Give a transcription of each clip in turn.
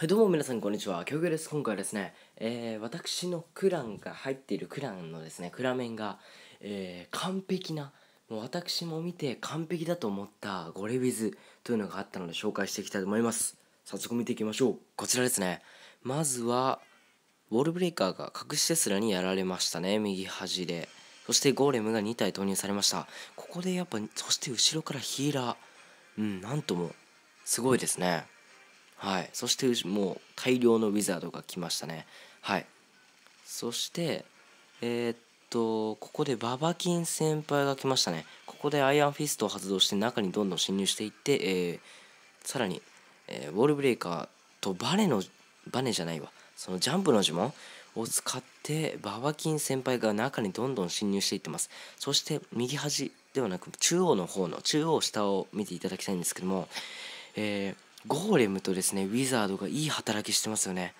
はい、どうも皆さん、こんにちは。ょ平です。今回はですね、えー、私のクランが入っているクランのですね、クラメンが、えー、完璧な、もう私も見て完璧だと思ったゴレビズというのがあったので紹介していきたいと思います。早速見ていきましょう。こちらですね。まずは、ウォールブレイカーが隠しテスラにやられましたね、右端で。そしてゴーレムが2体投入されました。ここでやっぱ、そして後ろからヒーラー。うん、なんとも、すごいですね。うんはい、そしてもう大量のウィザードが来ましたね。はい、そして、えー、っと、ここでババキン先輩が来ましたね。ここでアイアンフィストを発動して中にどんどん侵入していって、えー、さらに、えー、ウォールブレイカーとバネの、バネじゃないわ、そのジャンプの呪文を使って、ババキン先輩が中にどんどん侵入していってます。そして右端ではなく中央の方の、中央下を見ていただきたいんですけども、えー、ゴーレムとですねウィザードがいい働きしてますよね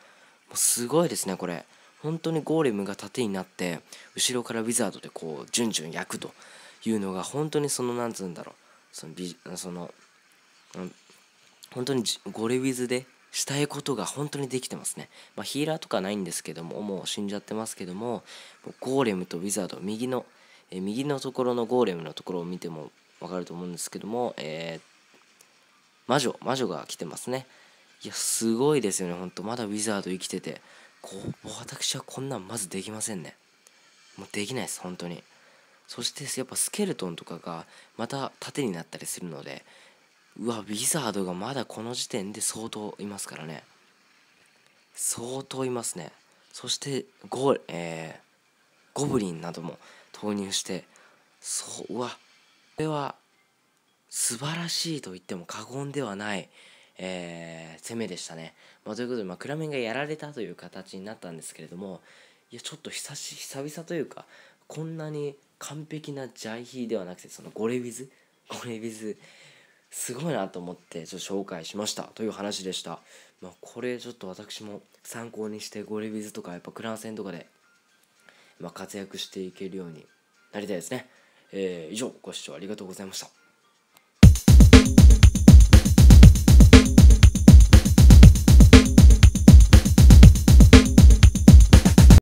もうすごいですねこれ本当にゴーレムが盾になって後ろからウィザードでこう順々ん焼くというのが本当にその何つうんだろうそのビその、うん、本当にゴレウィズでしたいことが本当にできてますね、まあ、ヒーラーとかないんですけどももう死んじゃってますけどもゴーレムとウィザード右のえ右のところのゴーレムのところを見ても分かると思うんですけどもえー、っ魔女魔女が来てますねいやすごいですよねほんとまだウィザード生きててこう私はこんなんまずできませんねもうできないです本当にそしてやっぱスケルトンとかがまた盾になったりするのでうわウィザードがまだこの時点で相当いますからね相当いますねそしてゴ,、えー、ゴブリンなども投入してそううわこれは素晴らしいと言っても過言ではない、えー、攻めでしたね。まあ、ということで、まあ、クラメンがやられたという形になったんですけれどもいやちょっと久し久々というかこんなに完璧なジャイヒーではなくてそのゴレビズゴレビズすごいなと思ってちょっと紹介しましたという話でした。まあ、これちょっと私も参考にしてゴレビズとかやっぱクラン戦とかで、ま活躍していけるようになりたいですね。えー、以上ご視聴ありがとうございました。